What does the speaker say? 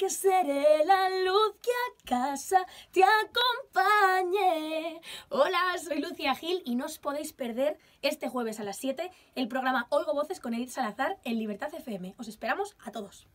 que seré la luz que a casa te acompañe. Hola, soy Lucia Gil y no os podéis perder este jueves a las 7 el programa Oigo Voces con Edith Salazar en Libertad FM. Os esperamos a todos.